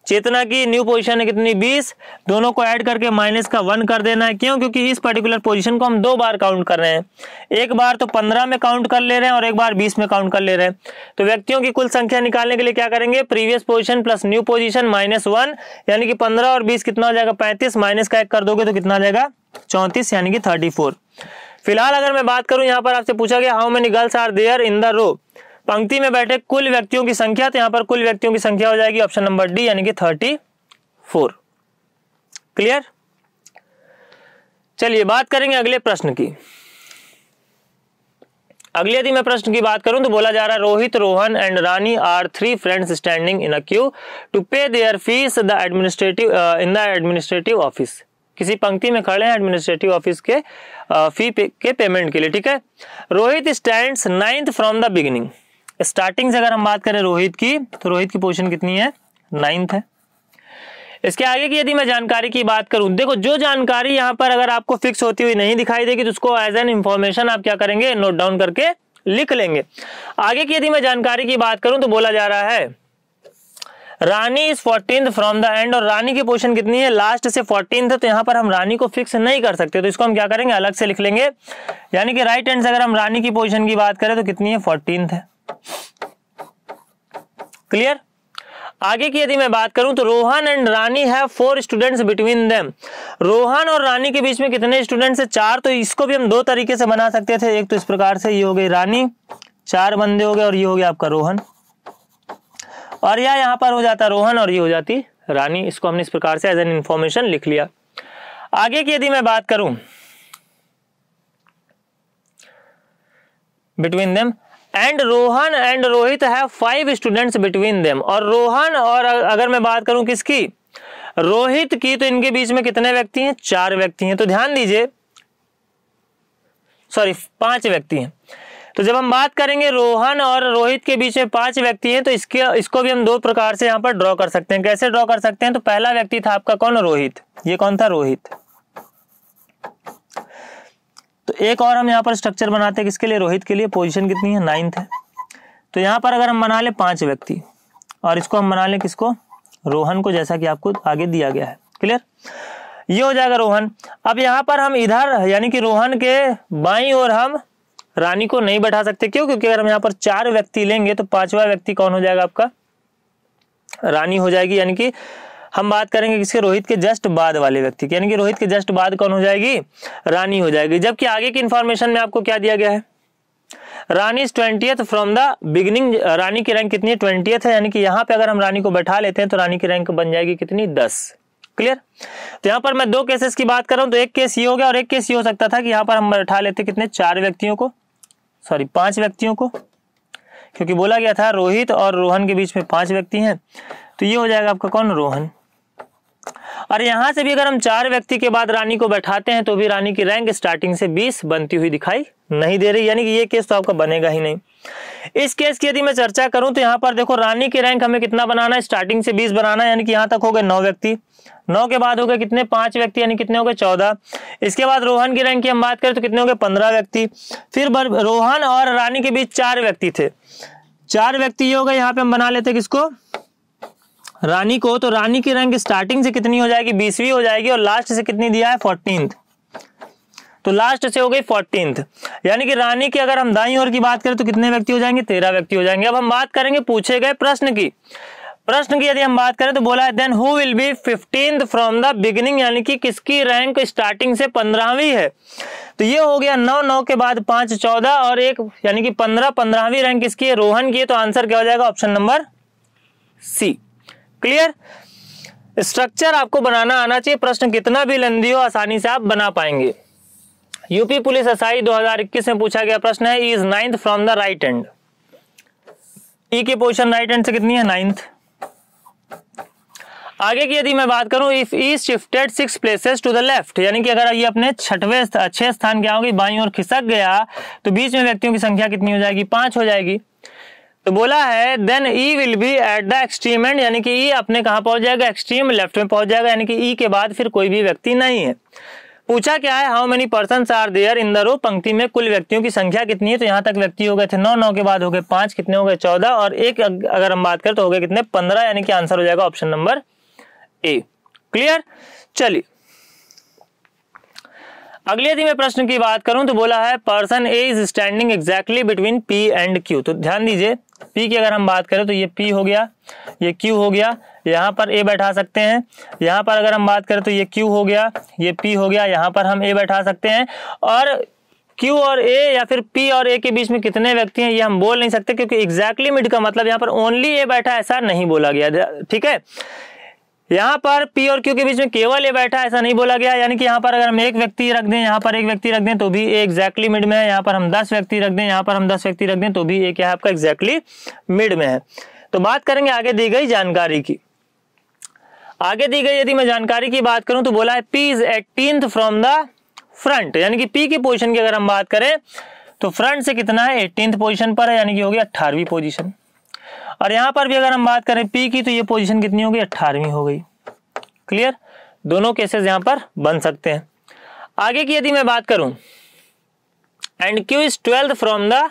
चेतना की न्यू पोजीशन है कितनी बीस दोनों को ऐड करके माइनस का वन कर देना है क्यों क्योंकि इस पर्टिकुलर पोजीशन को हम दो बार काउंट कर रहे हैं एक बार तो पंद्रह में काउंट कर ले रहे हैं और एक बार बीस में काउंट कर ले रहे हैं तो व्यक्तियों की कुल संख्या निकालने के लिए क्या करेंगे previous position plus new position minus one यानी कि पंद्रह और बीस कितना हो जाएगा पैंतीस माइनस का एक कर दोगे तो कितना आ जाएगा चौंतीस यानी कि थर्टी फिलहाल अगर मैं बात करूं यहाँ पर आपसे पूछा गया how many girls are there in the row पंक्ति में बैठे कुल व्यक्तियों की संख्या तो यहां पर कुल व्यक्तियों की संख्या हो जाएगी ऑप्शन नंबर डी यानी कि थर्टी फोर क्लियर चलिए बात करेंगे अगले प्रश्न की अगले यदि मैं प्रश्न की बात करूं तो बोला जा रहा है Rohit Rohan and Rani are three friends standing in a queue to pay their fees the administrative in the administrative office किसी पंक्ति में खड़े हैं एडमिनिस्ट्रेटिव ऑफिस के फी uh, पे, के पेमेंट के लिए ठीक है Rohit stand ninth from the beginning starting से अगर हम बात करें रोहित की तो रोहित की पोजिशन कितनी है नाइन्थ है इसके आगे की यदि मैं जानकारी की बात करूं देखो जो जानकारी यहाँ पर अगर आपको फिक्स होती हुई नहीं दिखाई देगी तो उसको एज एन इंफॉर्मेशन आप क्या करेंगे नोट डाउन करके लिख लेंगे आगे की यदि मैं जानकारी की बात करूं तो बोला जा रहा है Rani is fourteen from the end और रानी की पोजिशन कितनी है लास्ट से फोर्टीन तो यहाँ पर हम रानी को फिक्स नहीं कर सकते तो इसको हम क्या करेंगे अलग से लिख लेंगे यानी कि राइट एंड से अगर हम रानी की पोजिशन की बात करें तो कितनी है फोर्टीन है क्लियर आगे की यदि मैं बात करूं तो Rohan and Rani have four students between them Rohan और रानी के बीच में कितने स्टूडेंट्स है चार तो इसको भी हम दो तरीके से बना सकते थे एक तो इस प्रकार से ये हो गई रानी चार बंदे हो गए और ये हो गया आपका रोहन और यह यहां पर हो जाता रोहन और ये हो जाती रानी इसको हमने इस प्रकार से एज एन इंफॉर्मेशन लिख लिया आगे की यदि मैं बात करूं between them and Rohan and Rohit है फाइव स्टूडेंट्स बिटवीन देम और रोहन और अगर मैं बात करूं किसकी रोहित की तो इनके बीच में कितने व्यक्ति हैं चार व्यक्ति हैं तो ध्यान दीजिए सॉरी पांच व्यक्ति हैं तो जब हम बात करेंगे रोहन और रोहित के बीच में पांच व्यक्ति हैं तो इसके इसको भी हम दो प्रकार से यहां पर ड्रॉ कर सकते हैं कैसे ड्रॉ कर सकते हैं तो पहला व्यक्ति था आपका कौन रोहित ये कौन था रोहित एक और हम यहाँ पर स्ट्रक्चर बनाते हैं किसके लिए रोहित के लिए पोजिशन कितनी है नाइन्थ है तो यहाँ पर अगर हम बना लें पाँच व्यक्ति और इसको हम बना लें किसको रोहन को जैसा कि आपको आगे दिया गया है क्लियर ये हो जाएगा रोहन अब यहाँ पर हम इधर यानी कि रोहन के बाई और हम रानी को नहीं बैठा सकते क्यों क्योंकि अगर हम यहाँ पर चार व्यक्ति लेंगे तो पांचवा व्यक्ति कौन हो जाएगा आपका रानी हो जाएगी यानी कि हम बात करेंगे किसके रोहित के जस्ट बाद वाले व्यक्ति की यानी कि रोहित के जस्ट बाद कौन हो जाएगी रानी हो जाएगी जबकि आगे की इन्फॉर्मेशन में आपको क्या दिया गया है Rani twenty from the beginning Rani की रैंक कितनी है है यानी कि यहाँ पे अगर हम रानी को बैठा लेते हैं तो रानी की रैंक बन जाएगी कितनी दस क्लियर तो यहाँ पर मैं दो केसेस की बात कर रहा हूँ तो एक केस ये हो गया और एक केस ये हो सकता था कि यहाँ पर हम बैठा लेते कितने चार व्यक्तियों को सॉरी पांच व्यक्तियों को क्योंकि बोला गया था रोहित और रोहन के बीच में पांच व्यक्ति हैं तो ये हो जाएगा आपका कौन रोहन और यहाँ से भी अगर हम चार व्यक्ति के बाद रानी को बैठाते हैं तो भी रानी की रैंक स्टार्टिंग से बीस बनती हुई दिखाई नहीं दे रही यानी कि ये केस तो आपका बनेगा ही नहीं इस केस की यदि मैं चर्चा करूं तो यहाँ पर देखो रानी की रैंक हमें कितना बनाना है स्टार्टिंग से बीस बनाना है यानी कि यहाँ तक हो गए नौ व्यक्ति नौ के बाद हो गए कितने पांच व्यक्ति यानी कितने हो गए चौदह इसके बाद रोहन की रैंक की हम बात करें तो कितने हो गए पंद्रह व्यक्ति फिर रोहन और रानी के बीच चार व्यक्ति थे चार व्यक्ति ये हो गए यहाँ पे हम बना लेते किसको रानी को तो रानी की रैंक स्टार्टिंग से कितनी हो जाएगी बीसवीं हो जाएगी और लास्ट से कितनी दिया है फोर्टीन तो लास्ट से हो गई फोर्टीन यानी कि रानी की अगर हम दाई और की बात करें तो कितने व्यक्ति हो जाएंगे तेरह व्यक्ति हो जाएंगे अब हम बात करेंगे पूछे गए प्रश्न की प्रश्न की यदि हम बात करें तो बोला है then who will be fifteenth from the beginning यानी कि किसकी रैंक स्टार्टिंग से पंद्रहवीं है तो ये हो गया नौ नौ के बाद पांच चौदह और एक यानी कि पंद्रह पंद्रहवीं रैंक किसकी है रोहन की है तो आंसर क्या हो जाएगा option number C clear structure आपको बनाना आना चाहिए प्रश्न कितना भी लंदी हो आसानी से आप बना पाएंगे यूपी पुलिस एसआई 2021 में पूछा गया प्रश्न है is ninth from the right end E की पोजिशन राइट एंड से कितनी है नाइन्थ आगे की यदि मैं बात करूं if E shifted six places to the left यानी कि अगर ये अपने छठवें अच्छे स्थान क्या होगी बाई और खिसक गया तो बीच में व्यक्तियों की संख्या कितनी हो जाएगी पांच हो जाएगी तो बोला है then E will be at the extreme end यानी कि ई e अपने कहा पहुंच जाएगा एक्सट्रीम लेफ्ट में पहुंच जाएगा यानी कि ई e के बाद फिर कोई भी व्यक्ति नहीं है पूछा क्या है how many person are there in the row पंक्ति में कुल व्यक्तियों की संख्या कितनी है तो यहाँ तक व्यक्ति हो गए थे नौ नौ के बाद हो गए पांच कितने हो गए चौदह और एक अगर हम बात करें तो हो गए कितने पंद्रह यानी कि आंसर हो जाएगा ऑप्शन नंबर ए क्लियर चलिए अगले यदि मैं प्रश्न की बात करूं तो बोला है person A is standing exactly between P and Q तो ध्यान दीजिए पी की अगर हम बात करें तो ये पी हो गया ये क्यू हो गया यहाँ पर ए बैठा सकते हैं यहाँ पर अगर हम बात करें तो ये क्यू हो गया ये पी हो गया यहाँ पर हम ए बैठा सकते हैं और क्यू और ए या फिर पी और ए के बीच में कितने व्यक्ति हैं ये हम बोल नहीं सकते क्योंकि एग्जैक्टली exactly मिड का मतलब यहाँ पर ओनली ए बैठा ऐसा नहीं बोला गया ठीक है यहाँ पर पी और क्यू के बीच में केवल ये बैठा ऐसा नहीं बोला गया यानी कि यहाँ पर अगर हम एक व्यक्ति रख दें यहाँ पर एक व्यक्ति रख दें तो भी ए एक्जैक्टली मिड में है यहाँ पर हम दस व्यक्ति रख दें यहाँ पर हम दस व्यक्ति रख दें तो भी ए क्या है आपका एक्जैक्टली मिड में है तो बात करेंगे आगे दी गई जानकारी की आगे दी गई यदि मैं जानकारी की बात करूं तो बोला है P is eighteen from the front यानी कि पी की पोजिशन की अगर हम बात करें तो फ्रंट से कितना है एटीन पोजिशन पर है यानी कि हो गया अट्ठारहवीं पोजिशन और यहाँ पर भी अगर हम बात करें पी की तो ये पोजिशन कितनी हो गई अट्ठारहवीं हो गई क्लियर दोनों केसेस यहाँ पर बन सकते हैं आगे की यदि मैं बात करूं and Q is twelfth from the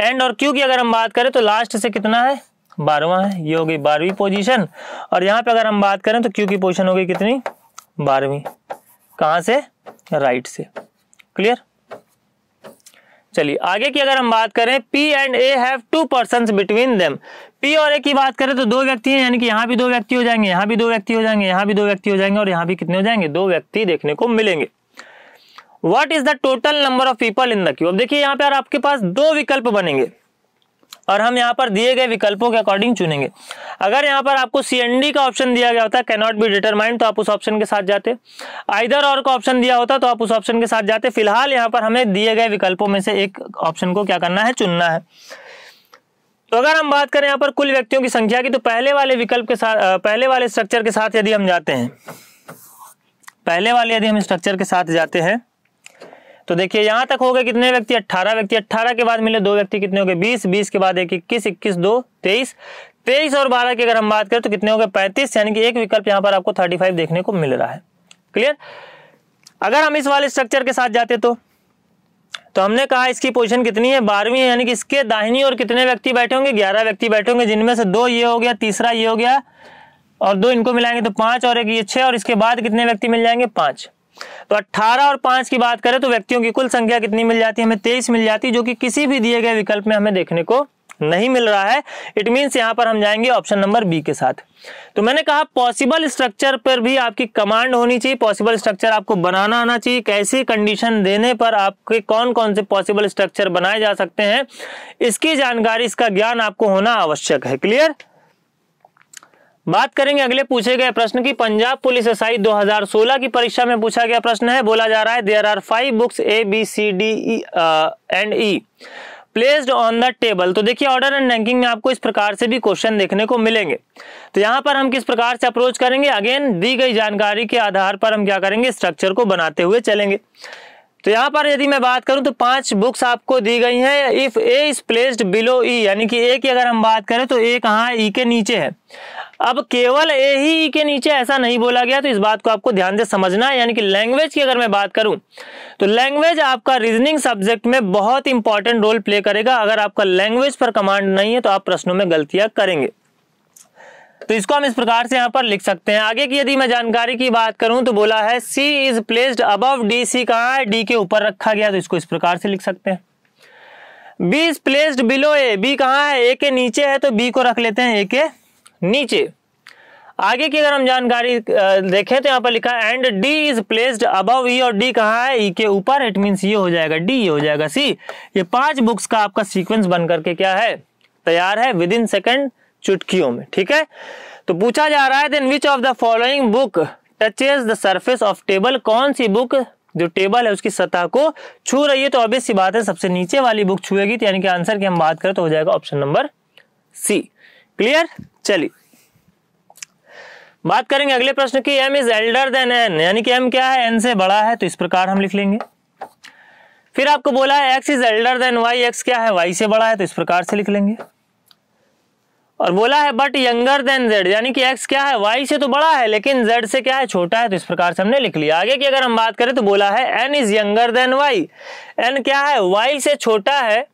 end और क्यू की अगर हम बात करें तो लास्ट से कितना है बारहवा है ये हो गई बारहवीं पोजिशन और यहां पर अगर हम बात करें तो क्यू की पोजिशन हो गई कितनी बारहवीं कहां से राइट से क्लियर चलिए आगे की अगर हम बात करें P and A have two person between them P और ए की बात करें तो दो व्यक्ति हैं यानी कि यहाँ भी दो व्यक्ति हो जाएंगे यहाँ भी दो व्यक्ति हो जाएंगे यहाँ भी दो व्यक्ति हो जाएंगे और यहाँ भी कितने हो जाएंगे दो व्यक्ति देखने को मिलेंगे what is the total number of people in the queue अब देखिए यहाँ पर आपके पास दो विकल्प बनेंगे और हम यहाँ पर दिए गए विकल्पों के अकॉर्डिंग चुनेंगे अगर यहाँ पर आपको सी का ऑप्शन दिया गया होता कैनॉट बी डिटरमाइंड तो आप उस ऑप्शन के साथ जाते आइधर और का ऑप्शन दिया होता तो आप उस ऑप्शन के साथ जाते फिलहाल यहाँ पर हमें दिए गए विकल्पों में से एक ऑप्शन को क्या करना है चुनना है तो अगर हम बात करें यहाँ पर कुल व्यक्तियों की संख्या की तो पहले वाले विकल्प के साथ पहले वाले स्ट्रक्चर के साथ यदि हम जाते हैं पहले वाले यदि हम स्ट्रक्चर के साथ जाते हैं तो देखिए यहां तक हो गए कितने व्यक्ति 18 व्यक्ति 18 के बाद मिले दो व्यक्ति कितने हो गए 20 20 के बाद एक इक्कीस इक्कीस दो तेईस तेईस और बारह की अगर हम बात करें तो कितने हो गए पैंतीस यानी कि एक विकल्प यहाँ पर आपको थर्टी फाइव देखने को मिल रहा है क्लियर अगर हम इस वाले स्ट्रक्चर के साथ जाते तो तो हमने कहा इसकी पोजीशन कितनी है बारहवीं है यानी कि इसके दाहिनी और कितने व्यक्ति बैठे होंगे ग्यारह व्यक्ति बैठे होंगे जिनमें से दो ये हो गया तीसरा ये हो गया और दो इनको मिलाएंगे तो पांच और एक ये छह और इसके बाद कितने व्यक्ति मिल जाएंगे पांच तो 18 और 5 की बात करें तो व्यक्तियों की कुल संख्या कितनी मिल जाती है हमें तेईस मिल जाती है जो कि किसी भी दिए गए विकल्प में हमें देखने को नहीं मिल रहा है इट मीन्स यहां पर हम जाएंगे ऑप्शन नंबर बी के साथ तो मैंने कहा पॉसिबल स्ट्रक्चर पर भी आपकी कमांड होनी चाहिए पॉसिबल स्ट्रक्चर आपको बनाना आना चाहिए कैसी कंडीशन देने पर आपके कौन कौन से पॉसिबल स्ट्रक्चर बनाए जा सकते हैं इसकी जानकारी इसका ज्ञान आपको होना आवश्यक है क्लियर बात करेंगे अगले पूछे गए प्रश्न की पंजाब पुलिस एसआई 2016 की परीक्षा में पूछा गया प्रश्न है बोला जा रहा है there are five books A B C D and E placed on the table तो देखिए ऑर्डर एंड रैंकिंग में आपको इस प्रकार से भी क्वेश्चन देखने को मिलेंगे तो यहाँ पर हम किस प्रकार से अप्रोच करेंगे अगेन दी गई जानकारी के आधार पर हम क्या करेंगे स्ट्रक्चर को बनाते हुए चलेंगे तो यहाँ पर यदि मैं बात करूं तो पांच बुक्स आपको दी गई हैं if A is placed below E यानी कि ए की अगर हम बात करें तो ए कहाँ ई e के नीचे है अब केवल ए ही के नीचे ऐसा नहीं बोला गया तो इस बात को आपको ध्यान से समझना है यानी कि लैंग्वेज की अगर मैं बात करूं तो लैंग्वेज आपका रीजनिंग सब्जेक्ट में बहुत इंपॉर्टेंट रोल प्ले करेगा अगर आपका लैंग्वेज पर कमांड नहीं है तो आप प्रश्नों में गलतियां करेंगे तो इसको हम इस प्रकार से यहाँ पर लिख सकते हैं आगे की यदि मैं जानकारी की बात करूं तो बोला है C is placed above D C कहा है डी के ऊपर रखा गया तो इसको इस प्रकार से लिख सकते हैं B is placed below A B कहा है ए के नीचे है तो बी को रख लेते हैं ए के नीचे आगे की अगर हम जानकारी देखें तो यहाँ पर लिखा है and D is placed above E और डी कहाँ है ई e के ऊपर इट मीन्स ये हो जाएगा डी ये हो जाएगा सी ये पांच बुक्स का आपका सीक्वेंस बन करके क्या है तैयार है विद इन सेकेंड चुटकियों में ठीक है तो पूछा जा रहा है then which of the following book touches the surface of table कौन सी बुक जो टेबल है उसकी सतह को छू रही है तो ऑब्वियस सी बात है सबसे नीचे वाली बुक छुएगी तो यानी कि आंसर की हम बात करें तो हो जाएगा ऑप्शन नंबर सी क्लियर चलिए बात करेंगे अगले प्रश्न की M is elder than N यानी कि एम क्या है एन से बड़ा है तो इस प्रकार हम लिख लेंगे फिर आपको बोला है X is elder than Y X क्या है वाई से बड़ा है तो इस प्रकार से लिख लेंगे और बोला है बट यंगर देन जेड यानी कि एक्स क्या है वाई से तो बड़ा है लेकिन जेड से क्या है छोटा है तो इस प्रकार से हमने लिख लिया आगे की अगर हम बात करें तो बोला है N is younger than Y N क्या है वाई से छोटा है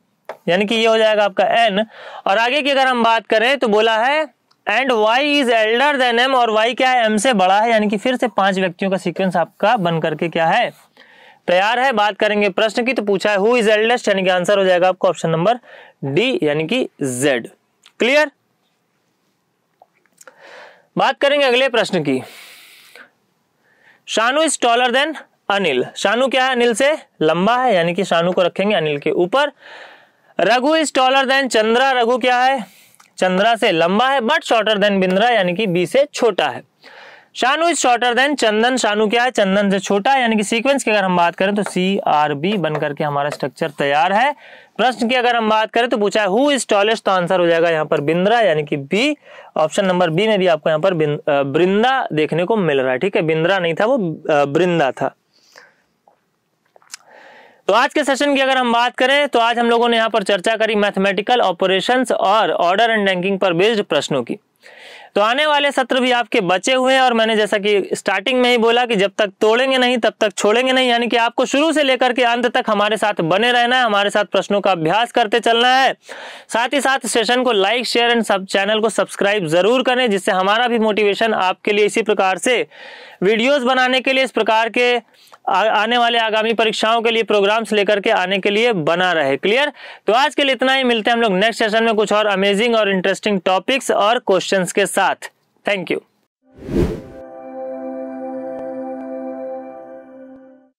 यानी कि ये हो जाएगा आपका एन और आगे की अगर हम बात करें तो बोला है and Y is elder than M और वाई क्या है एम से बड़ा है यानी कि फिर से पांच व्यक्तियों का सीक्वेंस आपका बन करके क्या है तैयार है बात करेंगे प्रश्न की तो पूछा है हु इज एल्डेस्ट यानी कि आंसर हो जाएगा आपको ऑप्शन नंबर डी यानी कि जेड क्लियर बात करेंगे अगले प्रश्न की Shanu is taller than Anil Shanu क्या है अनिल से लंबा है यानी कि शानू को रखेंगे अनिल के ऊपर Raghu is taller than Chandra Raghu क्या है चंद्रा से लंबा है बट शॉर्टर देन बिंद्रा यानी कि बी से छोटा है Shanu is shorter than Chandan Shanu क्या है चंदन से छोटा यानी कि सीक्वेंस की अगर हम बात करें तो सी आर बी बन करके हमारा स्ट्रक्चर तैयार है प्रश्न की अगर हम बात करें तो पूछा है हु इज टॉलेस्ट तो आंसर हो जाएगा यहाँ पर बिंद्रा यानी कि बी ऑप्शन नंबर बी में भी आपको यहाँ पर बृंदा देखने को मिल रहा है ठीक है बिंद्रा नहीं था वो बृंदा था तो आज के सेशन की अगर हम बात करें तो आज हम लोगों ने यहाँ पर चर्चा करी मैथमेटिकल ऑपरेशन और ऑर्डर एंड रैंकिंग पर बेस्ड प्रश्नों की तो आने वाले सत्र भी आपके बचे हुए हैं और मैंने जैसा कि स्टार्टिंग में ही बोला कि जब तक तोड़ेंगे नहीं तब तक छोड़ेंगे नहीं यानी कि आपको शुरू से लेकर के अंत तक हमारे साथ बने रहना है हमारे साथ प्रश्नों का अभ्यास करते चलना है साथ ही साथ सेशन को लाइक शेयर एंड सब चैनल को सब्सक्राइब जरूर करें जिससे हमारा भी मोटिवेशन आपके लिए इसी प्रकार से वीडियोज बनाने के लिए इस प्रकार के आने वाले आगामी परीक्षाओं के लिए प्रोग्राम्स लेकर के आने के लिए बना रहे क्लियर तो आज के लिए इतना ही मिलते हैं हम लोग नेक्स्ट सेशन में कुछ और अमेजिंग और इंटरेस्टिंग टॉपिक्स और क्वेश्चन के साथ थैंक यू